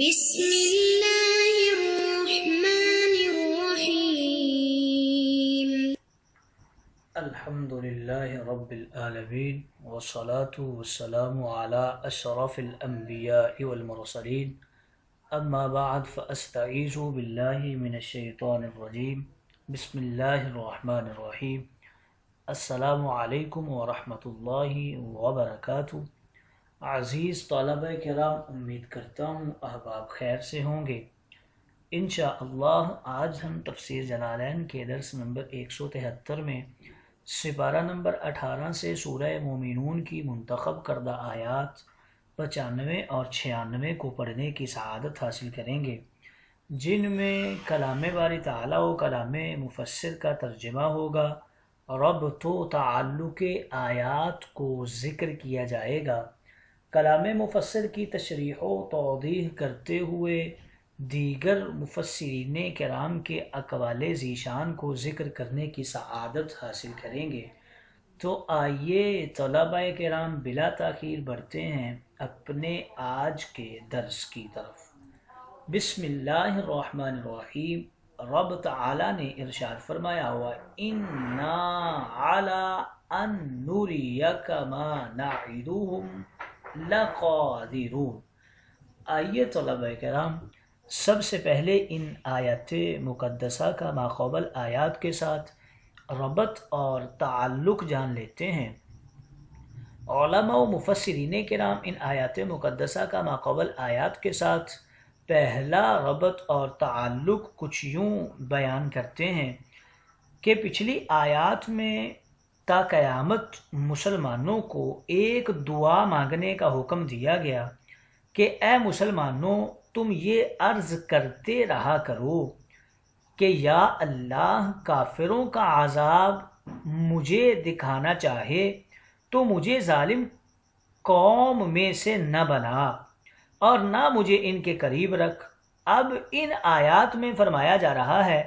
بسم الله الرحمن الرحيم الحمد لله رب العالمين والصلاة والسلام على أشرف الأنبياء والمرسلين أما بعد فأستعيذ بالله من الشيطان الرجيم بسم الله الرحمن الرحيم السلام عليكم ورحمة الله وبركاته आज़ीज़ तलब कराम उम्मीद करता हूँ अहबाब खैर से होंगे इन आज हम तफसर जलालैन के दर्स नंबर एक सौ तिहत्तर में सिपारा नंबर अठारह से सूरह मोमिनून की मंतखब करदा आयात पचानवे और छियानवे को पढ़ने की शहादत हासिल करेंगे जिनमें कलाम बारी तला व कलाम मुफसर का तर्जमा होगा रब तो आयात को ज़िक्र किया जाएगा कलाम मुफसर की तशरीह तोदी करते हुए दीगर मुफसरीन कराम के अकवाल ज़ीशान को ज़िक्र करने की सआदत हासिल करेंगे तो आइए तलबा कराम बिला तखीर बढ़ते हैं अपने आज के दर्स की तरफ बसमिल्लाम रब तला ने इरशाद फरमाया हुआ ना आला अन का माँ ना आइए तलब कराम सबसे पहले इन आयत मुकदसा का माकबल आयात के साथ रबत और ताल्लुक़ जान लेते हैं व मुफसरीन नाम इन आयात मुकदसा का माकबल आयात के साथ पहला रबत और ताल्लुक़ कुछ यूँ बयान करते हैं कि पिछली आयात में ता क़यामत मुसलमानों को एक दुआ मांगने का हुक्म दिया गया कि ए मुसलमानों तुम ये अर्ज़ करते रहा करो कि या अल्लाह काफिरों का आज़ाब मुझे दिखाना चाहे तो मुझे ालिम कौम में से न बना और ना मुझे इनके करीब रख अब इन आयात में फरमाया जा रहा है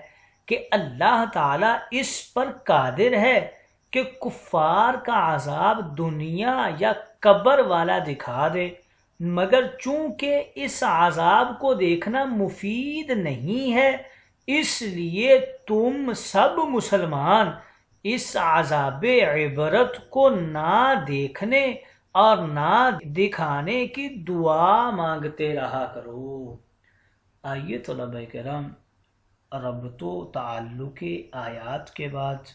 कि अल्लाह ताला इस पर कादिर है कि कुफार का आज़ाब दुनिया या कब्र वाला दिखा दे मगर चूंकि इस आज़ाब को देखना मुफीद नहीं है इसलिए तुम सब मुसलमान इस आज़ाब इबरत को ना देखने और ना दिखाने की दुआ मांगते रहा करो आइए तो रब तो ताल्लुक़ आयात के बाद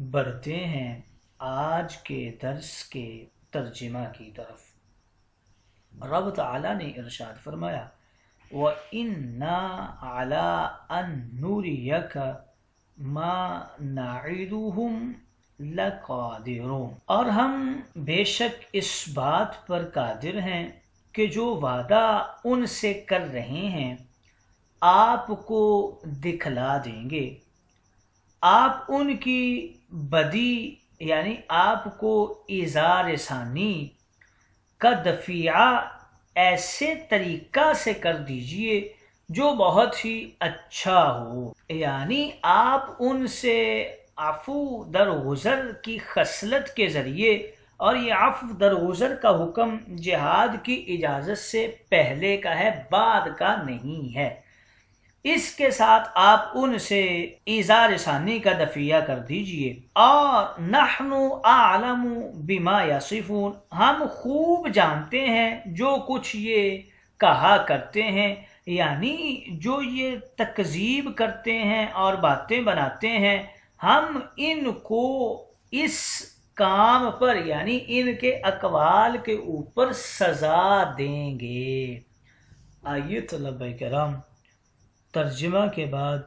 बढ़ते हैं आज के दर्स के तर्जमा की तरफ रब तला ने इरशाद फरमाया व इन्ना आला अन नूरियक मा और हम बेशक इस बात पर कादिर हैं कि जो वादा उनसे कर रहे हैं आपको दिखला देंगे आप उनकी बदी यानी आपको इजार सानी का दफिया ऐसे तरीका से कर दीजिए जो बहुत ही अच्छा हो यानी आप उनसे आफू दरगुजर की खसलत के ज़रिए और ये आफ दरगुजर का हुक्म जिहाद की इजाज़त से पहले का है बाद का नहीं है इसके साथ आप उनसे इजार सानी का दफिया कर दीजिए और नहनु आलम बिमा यासिफून हम खूब जानते हैं जो कुछ ये कहा करते हैं यानी जो ये तकजीब करते हैं और बातें बनाते हैं हम इनको इस काम पर यानी इनके अकवाल के ऊपर सजा देंगे आइए तो कराम तर्जमा के बाद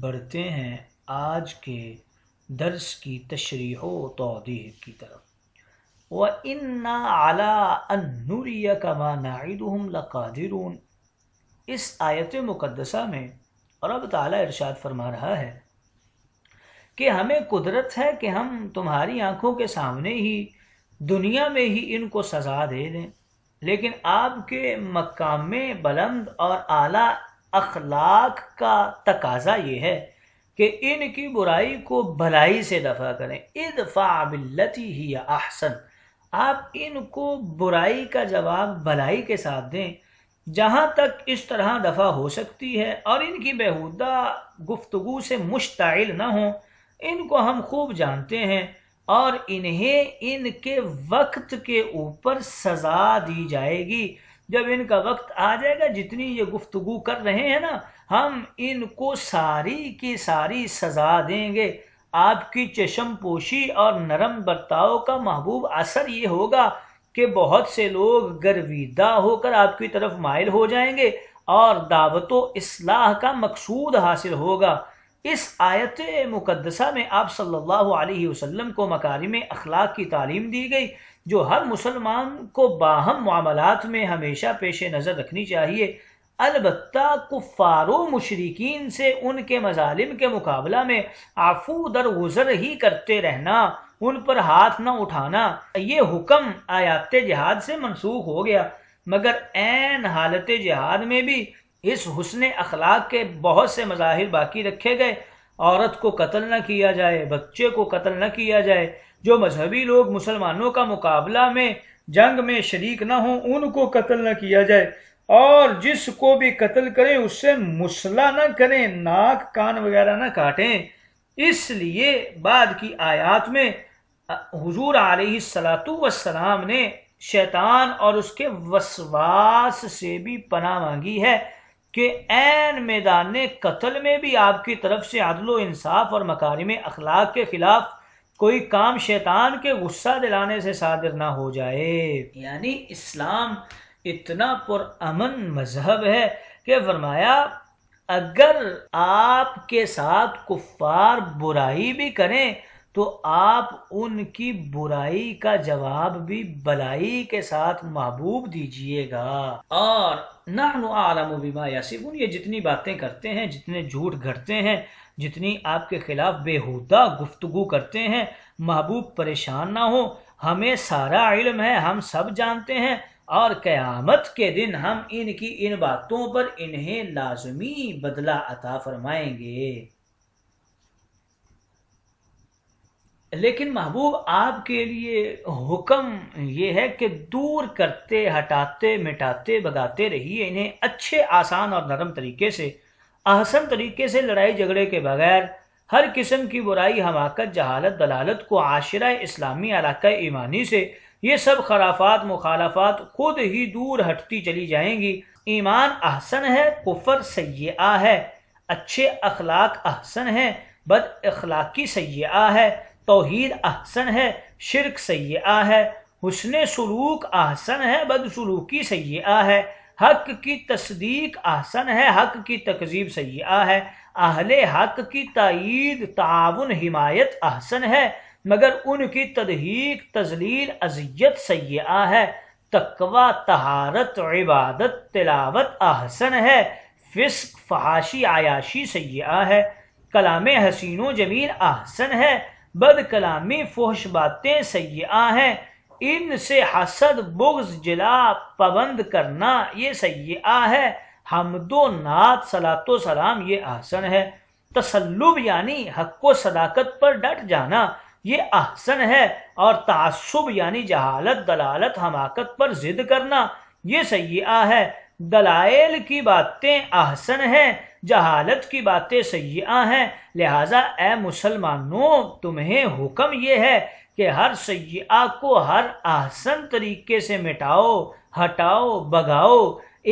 बढ़ते हैं आज के दर्स की तशरी तोदीर की तरफ व इन्ना आला अनुरिया कमा नाइदम लकादिरून इस आयत मुकदसा में रब ताला इरशाद फरमा रहा है कि हमें कुदरत है कि हम तुम्हारी आंखों के सामने ही दुनिया में ही इनको सज़ा दे दें लेकिन आपके मकाम बुलंद और आला अखलाक का तकाजा ये है कि इनकी बुराई को भलाई से दफ़ा करें इदफा बिल्लती ही आहसन आप इनको बुराई का जवाब भलाई के साथ दें जहाँ तक इस तरह दफ़ा हो सकती है और इनकी बेहूदा गुफ्तु से मुश्तिल ना हो इनको हम खूब जानते हैं और इन्हें इनके वक्त के ऊपर सज़ा दी जाएगी जब इनका वक्त आ जाएगा जितनी ये गुफ्तगु कर रहे हैं ना हम इनको सारी की सारी सजा देंगे आपकी चशम पोशी और नरम बर्ताव का महबूब असर ये होगा कि बहुत से लोग गर्विदा होकर आपकी तरफ मायल हो जाएंगे और दावत इस्लाह का मकसूद हासिल होगा इस आयत मुकदसा में आप सल्लल्लाहु अलैहि वसल्लम को मकारिम अखलाक की तालीम दी गई जो हर मुसलमान को बाहम मामलात में हमेशा पेश नज़र रखनी चाहिए अलबत् कुफ़ारो मशरकिन से उनके मजालिम के मुकाबला में आफू दर गुज़र ही करते रहना उन पर हाथ न उठाना ये हुक्म आयात जहाद से मनसूख हो गया मगर एन हालत जहाद में भी इस हुसन अखलाक के बहुत से मज़ाहिर बाकी रखे गए औरत को कत्ल न किया जाए बच्चे को कत्ल न किया जाए जो मजहबी लोग मुसलमानों का मुकाबला में जंग में शरीक ना हो उनको कत्ल ना किया जाए और जिसको भी कत्ल करें उससे मुसला न करें नाक कान वगैरह न काटें इसलिए बाद की आयात में हुजूर सलातु वसलाम ने शैतान और उसके वसवास से भी पना मांगी है कि एन मैदान कत्ल में भी आपकी तरफ से आदलो इंसाफ और मकारी में अखलाक के खिलाफ कोई काम शैतान के गुस्सा दिलाने से सादिर ना हो जाए यानी इस्लाम इतना पुरअमन मजहब है कि फरमाया अगर आपके साथ कुफार बुराई भी करें तो आप उनकी बुराई का जवाब भी भलाई के साथ महबूब दीजिएगा और नानु आलम बीमा यासिफुन ये जितनी बातें करते हैं जितने झूठ घटते हैं जितनी आपके खिलाफ बेहूदा गुफ्तगु करते हैं महबूब परेशान ना हो हमें सारा इल्म है हम सब जानते हैं और क़यामत के दिन हम इनकी इन बातों पर इन्हें लाजमी बदला अता फरमाएंगे लेकिन महबूब आपके लिए हुक्म ये है कि दूर करते हटाते मिटाते बगाते रहिए इन्हें अच्छे आसान और नरम तरीके से आसन तरीके से लड़ाई झगड़े के बगैर हर किस्म की बुराई हमाकत जहालत दलालत को आशरा इस्लामी अलाका ईमानी से ये सब खराफात मुखालफात खुद ही दूर हटती चली जाएंगी ईमान अहसन है कुफर सै है अच्छे अखलाक अहसन है बद अखलाकी सयाह है तोहीद अहसन है शिरक सैया है हुसन सलूक आहसन है बदसलूकी सैया है हक की तस्दीक आहसन है हक की तकजीब सैया है अहले हक की तइद ताउन हिमायत आहसन है मगर उनकी तदहीक तजलील अजियत सैया है तकवा तहारत इबादत तिलावत आहसन है फिस्क फहाशी आयाशी सैया है कलाम हसिनो जमील आहसन है बद कलामी फोहश बातें सयाह हैं इनसे हसद बुग्ज जिला पबंद करना ये सयाह है हमदो नात सलात सलाम ये आहसन है तसल्लुब यानी हक सदाकत पर डट जाना ये आहसन है और तासुब यानी जहालत दलालत हमाकत पर जिद करना ये सयाह है दलाइल की बातें आहसन हैं जहालत की बातें सयाह हैं लिहाजा ए मुसलमानों तुम्हें हुक्म यह है कि हर सयाह को हर आहसन तरीके से मिटाओ हटाओ भगाओ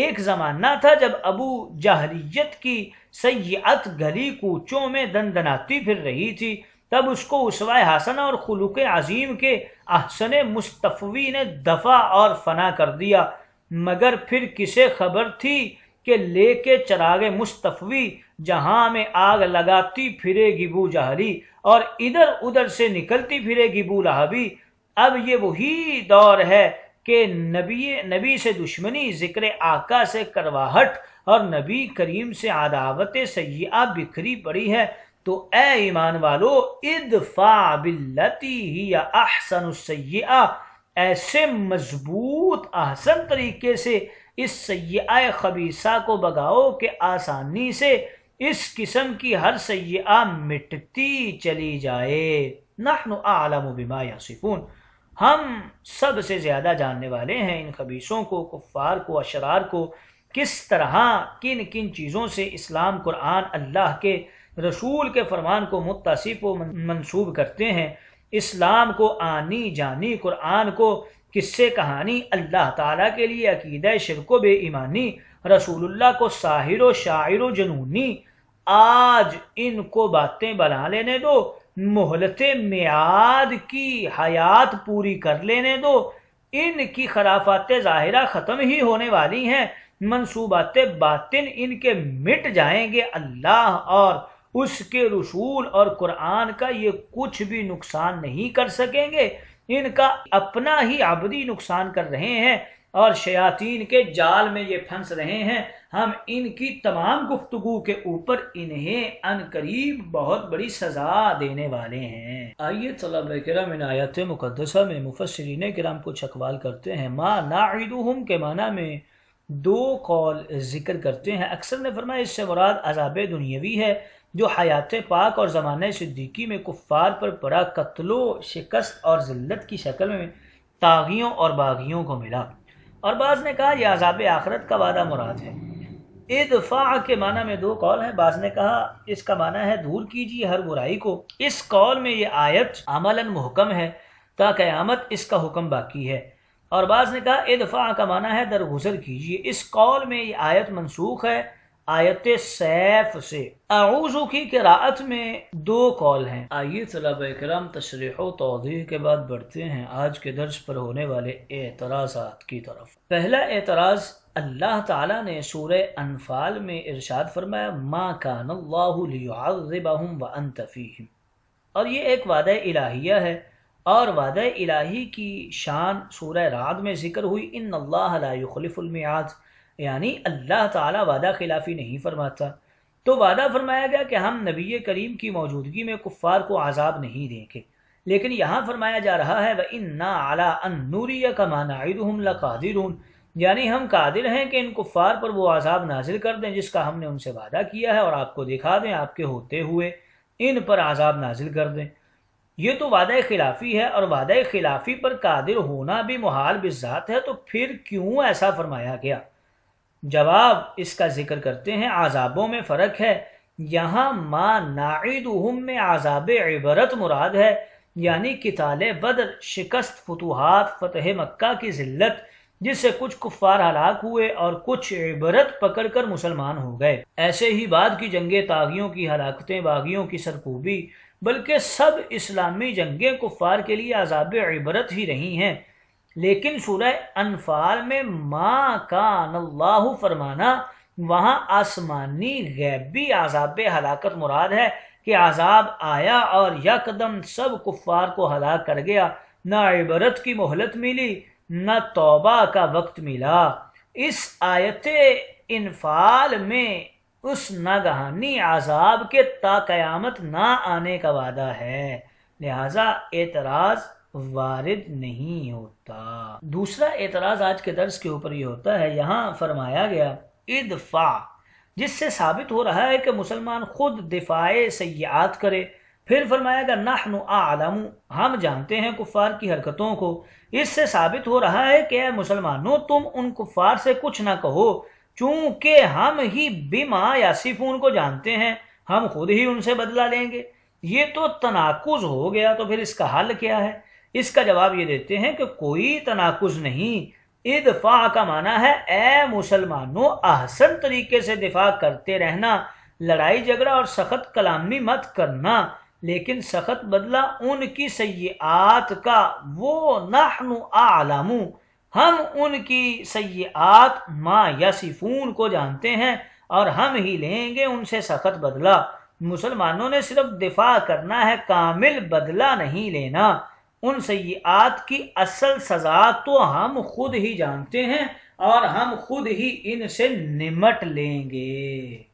एक ज़माना था जब अबू जहरीत की सयात गली कूचों में दंदनाती फिर रही थी तब उसको उसवा हसन और खलूक अजीम के अहसन मुस्तफ़ी ने दफ़ा और फना कर दिया मगर फिर किसे खबर थी कि लेके चरागे मुस्तफवी जहां में आग लगाती फिरेगी बू जहरी और इधर उधर से निकलती फिरेगी बू रहाबी अब ये वही दौर है कि नबी नबी से दुश्मनी जिक्र आका से करवाहट और नबी करीम से आदावत सयाह बिखरी पड़ी है तो ए ईमान वालो इदफा बिल्लती ही अहसन सयाह ऐसे मजबूत आसन तरीके से इस सयाह खबीसा को बगाओ कि आसानी से इस किस्म की हर सयाह मिटती चली जाए नखन आलम बिमा यासिफून हम सबसे ज़्यादा जानने वाले हैं इन खबीसों को कुफ़ार को अशरार को किस तरह किन किन चीज़ों से इस्लाम कुरान अल्लाह के रसूल के फरमान को मुतासिब व मनसूब करते हैं इस्लाम को आनी जानी कुरान को किस्से कहानी अल्लाह ताला के लिए अकीद शिरको बेईमानी रसूलुल्लाह को साहिर शायर जनूनी आज इनको बातें बना लेने दो मोहलत मियाद की हयात पूरी कर लेने दो इनकी खराफात ज़ाहिरा ख़त्म ही होने वाली हैं मनसूबात बातिन इनके मिट जाएंगे अल्लाह और उसके रसूल और कुरान का ये कुछ भी नुकसान नहीं कर सकेंगे इनका अपना ही आबदी नुकसान कर रहे हैं और शयातीन के जाल में ये फंस रहे हैं हम इनकी तमाम गुफ्तगु के ऊपर इन्हें करीब बहुत बड़ी सजा देने वाले हैं आइए तलब करम इन आयत मुकदसा में मुफसरीन कराम कुछ अकवाल करते हैं माँ ना के माना में दो कौल जिक्र करते हैं अक्सर ने फरमाया इससे मुराद अजाब दुनियावी है जो हयात पाक और जमान सिद्दीकी में कुफ़ार पर पड़ा कत्लो शिकस्त और ज़िल्लत की शक्ल में तागियों और बागियों को मिला और बाज़ ने कहा यह अजाब आखरत का वादा मुराद है इदफा के माना में दो कौल है बाज ने कहा इसका माना है दूर कीजिए हर बुराई को इस कौल में ये आयत अमलन मुहकम है कयामत इसका हुक्म बाकी है और बाज़ ने कहा इदफ़ा का माना है दरगुजर कीजिए इस कौल में ये आयत मनसूख है आयत सैफ से आउजू की किरात में दो कॉल हैं आइए तलब कराम तशरीह तोदी के बाद बढ़ते हैं आज के दर्ज पर होने वाले एतराज़ात की तरफ पहला एतराज़ अल्लाह ताला ने सूरह अनफाल में इरशाद फरमाया मा कान अल्लाह व अनतफ़ीम और ये एक वादा इलाहिया है और वाद इलाही की शान सूरह रात में जिक्र हुई इन अल्लाहलफ़ुलमियाज यानी अल्लाह ताला वादा खिलाफी नहीं फरमाता तो वादा फरमाया गया कि हम नबी करीम की मौजूदगी में कुफ़ार को आज़ाब नहीं देंगे लेकिन यहाँ फरमाया जा रहा है व इन ना अला अन नूरी कमानादिर यानी हम कादिर हैं कि इन कुफ़ार पर वो आज़ाब नाजिल कर दें जिसका हमने उनसे वादा किया है और आपको दिखा दें आपके होते हुए इन पर आज़ाब नाजिल कर दें ये तो वादा खिलाफी है और वादा खिलाफी पर कादिर होना भी मुहाल बिजात है तो फिर क्यों ऐसा फरमाया गया जवाब इसका जिक्र करते हैं आज़ाबों में फ़र्क है यहाँ मा नाइदुहम में आज़ाब इबरत मुराद है यानी किताले बदर शिकस्त फतूहत फतेह मक्का की जिल्लत जिससे कुछ कुफार हलाक हुए और कुछ इबरत पकड़कर मुसलमान हो गए ऐसे ही बाद की जंगे तागियों की हलाकतें बागियों की सरकूबी बल्कि सब इस्लामी जंगें कुफार के लिए आजाब इबरत ही रही हैं लेकिन सूरह अनफाल में माँ का अल्लाह फरमाना वहाँ आसमानी गैबी आजाब हलाकत मुराद है कि आजाब आया और यकदम सब कुफ्फार को हलाक कर गया ना इबरत की मोहलत मिली न तौबा का वक्त मिला इस आयत इनफाल में उस नागहानी आजाब के ताकयामत ना आने का वादा है लिहाजा एतराज वारिद नहीं होता दूसरा एतराज आज के दर्ज के ऊपर ये होता है यहाँ फरमाया गया इदफा जिससे साबित हो रहा है कि मुसलमान खुद दिफाए सयात करे फिर फरमाएगा नाहनु आलम हम जानते हैं कुफार की हरकतों को इससे साबित हो रहा है कि मुसलमानों तुम उन कुफार से कुछ ना कहो चूंकि हम ही बिमा यासिफून को जानते हैं हम खुद ही उनसे बदला लेंगे ये तो तनाकुज हो गया तो फिर इसका हल क्या है इसका जवाब ये देते हैं कि कोई तनाकुज नहीं इदफा का माना है ए मुसलमानों आसन तरीके से दिफा करते रहना लड़ाई झगड़ा और सख्त कलामी मत करना लेकिन सख्त बदला उनकी सयात का वो नाहनु आलमू हम उनकी सयात या सिफून को जानते हैं और हम ही लेंगे उनसे सख्त बदला मुसलमानों ने सिर्फ दिफा करना है कामिल बदला नहीं लेना उन सयात की असल सजा तो हम खुद ही जानते हैं और हम खुद ही इनसे निमट लेंगे